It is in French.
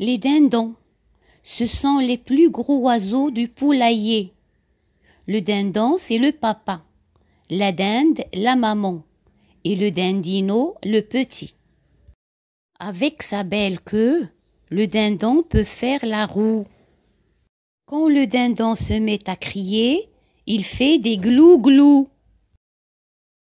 Les dindons, ce sont les plus gros oiseaux du poulailler. Le dindon, c'est le papa, la dinde, la maman, et le dindino, le petit. Avec sa belle queue, le dindon peut faire la roue. Quand le dindon se met à crier, il fait des glou-glou.